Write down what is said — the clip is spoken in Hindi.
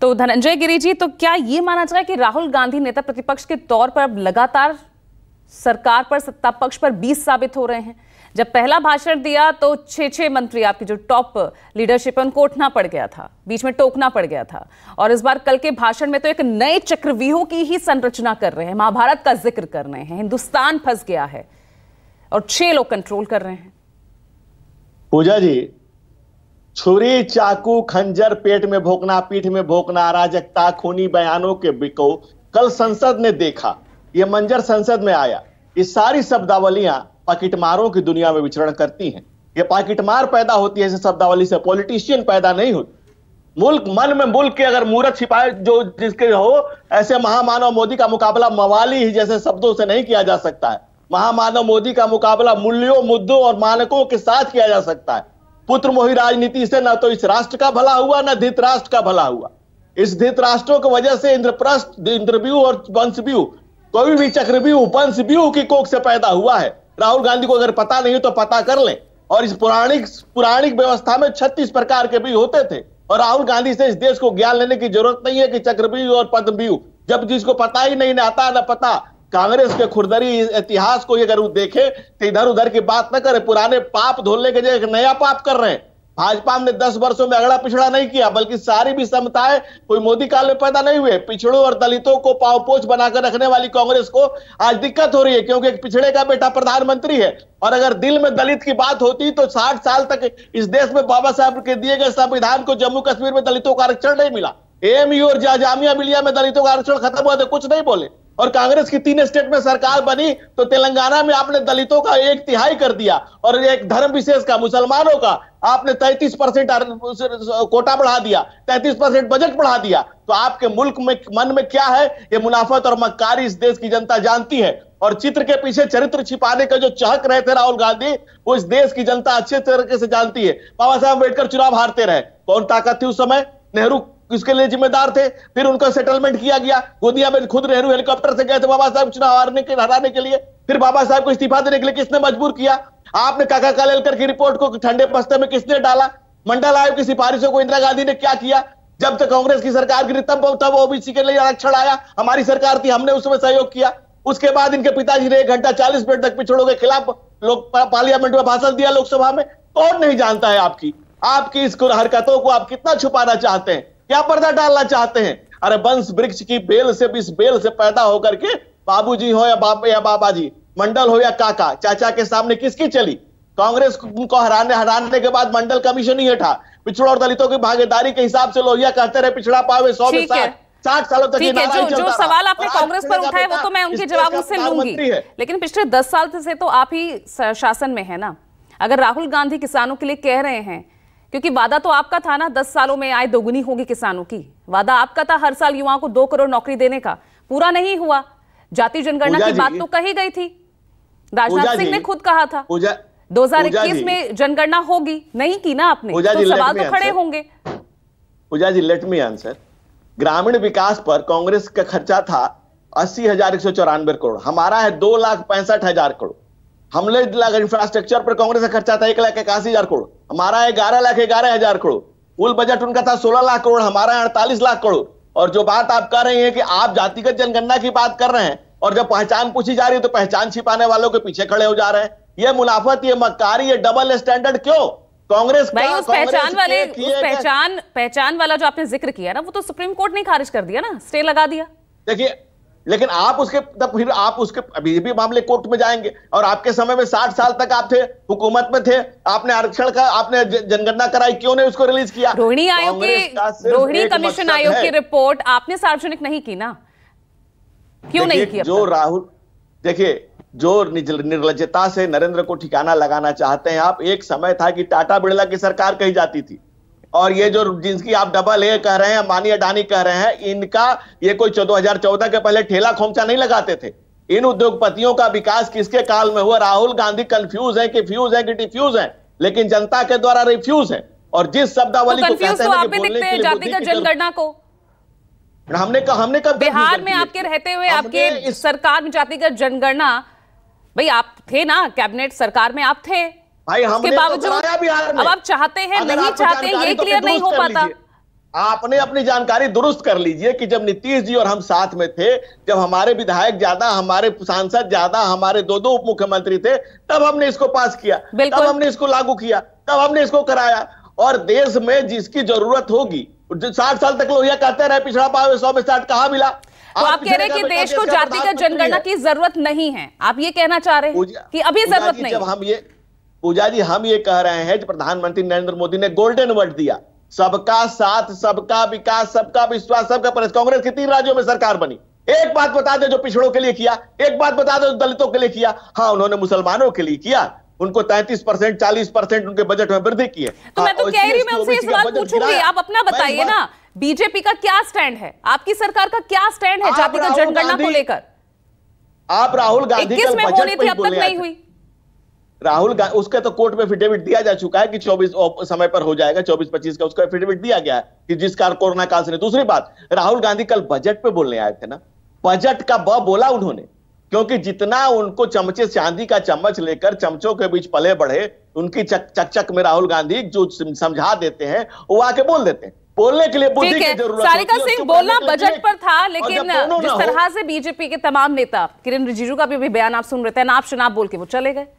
तो धनंजय गिरी जी तो क्या ये माना जाए कि राहुल गांधी नेता प्रतिपक्ष के तौर पर अब लगातार सरकार पर सत्ता पक्ष पर बीस साबित हो रहे हैं जब पहला भाषण दिया तो छह छः मंत्री आपकी जो टॉप लीडरशिप है उनको उठना पड़ गया था बीच में टोकना पड़ गया था और इस बार कल के भाषण में तो एक नए चक्रव्यूह की ही संरचना कर रहे हैं महाभारत का जिक्र कर रहे हैं हिंदुस्तान फंस गया है और छह लोग कंट्रोल कर रहे हैं पूजा जी छुरी चाकू खंजर पेट में भोकना पीठ में भोकना अराजकता खूनी बयानों के बिको कल संसद ने देखा ये मंजर संसद में आया ये सारी शब्दावलियां पाकिटमारों की दुनिया में विचरण करती हैं ये पाकिटमार पैदा होती है शब्दावली से पॉलिटिशियन पैदा नहीं होती मुल्क मन में मुल्क के अगर मूर्त छिपाए जो जिसके हो ऐसे महामानव मोदी का मुकाबला मवाली ही जैसे शब्दों से नहीं किया जा सकता है महामानव मोदी का मुकाबला मूल्यों मुद्दों और मानकों के साथ किया जा सकता है पुत्र मोही राजनीति से ना तो इस राष्ट्र का भला हुआ ना धित राष्ट्र का भला हुआ इस धित राष्ट्रों की वजह से इंद्रप्रस्थ इंद्रव्यू और वंशव्यू कोई भी चक्रव्यू वंशव्यू की कोख से पैदा हुआ है राहुल गांधी को अगर पता नहीं हो तो पता कर ले और इस पुराणिक पुराणिक व्यवस्था में छत्तीस प्रकार के भी होते थे और राहुल गांधी से इस देश को ज्ञान लेने की जरूरत नहीं है कि चक्रव्यू और पद्मव्यू जब जिसको पता ही नहीं ना आता ना पता कांग्रेस के खुरदरी इतिहास को अगर देखे तो इधर उधर की बात ना करें पुराने पाप धोलने के जगह नया पाप कर रहे हैं भाजपा ने 10 वर्षों में अगड़ा पिछड़ा नहीं किया बल्कि सारी भी समताएं कोई मोदी काल में पैदा नहीं हुए पिछड़ों और दलितों को पावपोच बनाकर रखने वाली कांग्रेस को आज दिक्कत हो रही है क्योंकि एक पिछड़े का बेटा प्रधानमंत्री है और अगर दिल में दलित की बात होती तो साठ साल तक इस देश में बाबा साहब के दिए गए संविधान को जम्मू कश्मीर में दलितों का आरक्षण नहीं मिला एएमयू और जामिया मिलिया में दलितों का आरक्षण खत्म हुआ तो कुछ नहीं बोले और कांग्रेस की तीन स्टेट में सरकार बनी तो तेलंगाना में आपने दलितों का एक तिहाई कर दिया और एक धर्म विशेष का मुसलमानों का आपने 33 परसेंट कोटा बढ़ा दिया 33 परसेंट बजट बढ़ा दिया तो आपके मुल्क में मन में क्या है ये मुनाफत और मक्कारी इस देश की जनता जानती है और चित्र के पीछे चरित्र छिपाने का जो चहक रहे थे राहुल गांधी वो इस देश की जनता अच्छे तरीके से जानती है बाबा साहब अम्बेडकर चुनाव हारते रहे कौन ताकत थी उस समय नेहरू किसके लिए जिम्मेदार थे फिर उनका सेटलमेंट किया गया गोदिया में खुद नेहरू हेलीकॉप्टर से गए थे बाबा साहब चुनाव हारने के हराने के लिए फिर बाबा साहब को इस्तीफा देने के लिए किसने मजबूर किया आपने काका कालेलकर की रिपोर्ट को ठंडे पस्ते में किसने डाला मंडल आयोग की सिफारिशों को इंदिरा गांधी ने क्या किया जब तक कांग्रेस की सरकार गिरी तब तब ओबीसी के लिए आरक्षण आया हमारी सरकार थी हमने उसमें सहयोग किया उसके बाद इनके पिताजी ने एक घंटा चालीस मिनट तक पिछड़ों के खिलाफ लोग पार्लियामेंट में भाषण दिया लोकसभा में कौन नहीं जानता है आपकी आपकी इस हरकतों को आप कितना छुपाना चाहते हैं क्या पर्दा डालना चाहते हैं अरे वंश वृक्ष की बेल से इस बेल से पैदा होकर के बाबूजी हो या बाप या बाबा जी मंडल हो या काका चाचा के सामने किसकी चली कांग्रेस को हराने हराने के बाद मंडल कमीशन ही हटा पिछड़ा और दलितों की भागीदारी के हिसाब से लोहिया कहते रहे पिछड़ा पावे सौ में साठ ठीक है जो, जो सवाल आपने कांग्रेस पर उठाए वो तो मैं उनके जवाब उससे लूंगी लेकिन पिछले दस साल से तो आप ही शासन में है ना अगर राहुल गांधी किसानों के लिए कह रहे हैं क्योंकि वादा तो आपका था ना दस सालों में आय दोगुनी होगी किसानों की वादा आपका था हर साल युवाओं को दो करोड़ नौकरी देने का पूरा नहीं हुआ जाति जनगणना की बात तो कही गई थी राजनाथ सिंह ने खुद कहा था दो हजार इक्कीस में जनगणना होगी नहीं की ना आपने तो सवाल तो खड़े होंगे पूजा जी लेट मी आंसर ग्रामीण विकास पर कांग्रेस का खर्चा था अस्सी हजार एक सौ चौरानवे करोड़ हमारा है दो लाख पैंसठ हजार करोड़ हमले लाख इंफ्रास्ट्रक्चर पर कांग्रेस का खर्चा था एक लाख इक्यासी हजार करोड़ हमारा है ग्यारह लाख ग्यारह हजार करोड़ कुल बजट उनका था सोलह लाख करोड़ हमारा है अड़तालीस लाख करोड़ और जो बात आप कर रही है कि आप जातिगत जनगणना की बात कर रहे हैं और जब पहचान पूछी जा रही है तो पहचान छिपाने वालों के पीछे खड़े हो जा रहे हैं ये मुनाफत ये मक्कारी ये डबल स्टैंडर्ड क्यों कांग्रेस भाई उस पहचान वाले उस पहचान पहचान वाला जो आपने जिक्र किया ना वो तो सुप्रीम कोर्ट ने खारिज कर दिया ना स्टे लगा दिया देखिए लेकिन आप उसके तब फिर आप उसके अभी भी मामले कोर्ट में जाएंगे और आपके समय में साठ साल तक आप थे हुकूमत में थे आपने आरक्षण का आपने जनगणना कराई क्यों नहीं उसको रिलीज किया रोहिणी तो आयोग की रोहिणी कमीशन आयोग की रिपोर्ट आपने सार्वजनिक नहीं की ना क्यों नहीं किया जो राहुल देखिए जो निर्लजता से नरेंद्र को ठिकाना लगाना चाहते हैं आप एक समय था कि टाटा बिड़ला की सरकार कही जाती थी और ये जो जिनकी आप डबल ए कह रहे हैं अंबानी अडानी कह रहे हैं इनका ये कोई चौदह के पहले ठेला खोमचा नहीं लगाते थे इन उद्योगपतियों का विकास किसके काल में हुआ राहुल गांधी कंफ्यूज है कि फ्यूज है कि डिफ्यूज है लेकिन जनता के द्वारा रिफ्यूज है और जिस शब्दावली तो को जनगणना को हमने कहा हमने कहा बिहार में आपके रहते हुए आपके सरकार में जातिगत जनगणना भाई आप थे ना कैबिनेट सरकार में आप थे भाई हमने तो में अब आप चाहते हैं नहीं चाहते ये क्लियर तो नहीं हो पाता आपने अपनी जानकारी दुरुस्त कर लीजिए कि जब नीतीश जी और हम साथ में थे जब हमारे विधायक ज्यादा हमारे सांसद ज्यादा हमारे दो दो उप मुख्यमंत्री थे तब हमने इसको पास किया तब हमने इसको लागू किया तब हमने इसको कराया और देश में जिसकी जरूरत होगी साठ साल तक लोहिया कहते रहे पिछड़ा पावे सौ में साठ कहा मिला तो आप कह रहे हैं कि देश को जातिगत जनगणना की जरूरत नहीं है आप ये कहना चाह रहे हैं कि अभी जरूरत नहीं जब हम ये पूजा जी हम ये कह रहे हैं कि प्रधानमंत्री नरेंद्र मोदी ने गोल्डन वर्ड दिया सबका साथ सबका विकास सबका विश्वास सबका प्रदेश कांग्रेस की तीन राज्यों में सरकार बनी एक बात बता दो जो पिछड़ों के लिए किया एक बात बता दो दलितों के लिए किया हाँ उन्होंने मुसलमानों के लिए किया उनको 33 परसेंट चालीस परसेंट उनके बजट में वृद्धि की है तो मैं हाँ, तो कह रही मैं उनसे सवाल पूछूंगी आप अपना बताइए ना बीजेपी का क्या स्टैंड है आपकी सरकार का क्या स्टैंड है जातिगत जनगणना को लेकर आप राहुल गांधी इक्कीस में होनी थी अब तक नहीं हुई राहुल गांधी उसका तो कोर्ट में एफिडेविट दिया जा चुका है कि 24 समय पर हो जाएगा 24 25 का उसका एफिडेविट दिया गया है कि जिस कारण कोरोना काल से दूसरी बात राहुल गांधी कल बजट पे बोलने आए थे ना बजट का ब बोला उन्होंने क्योंकि जितना उनको चमचे चांदी का चम्मच लेकर चमचों के बीच पले बढ़े उनकी चक चक, चक में राहुल गांधी जो समझा देते हैं वो आके बोल देते हैं बोलने के लिए बुद्धि की जरूरत सारिका सिंह बोलना बजट पर था लेकिन जिस तरह से बीजेपी के तमाम नेता किरण रिजिजू का भी बयान आप सुन रहे थे नाप शनाप बोल के वो चले गए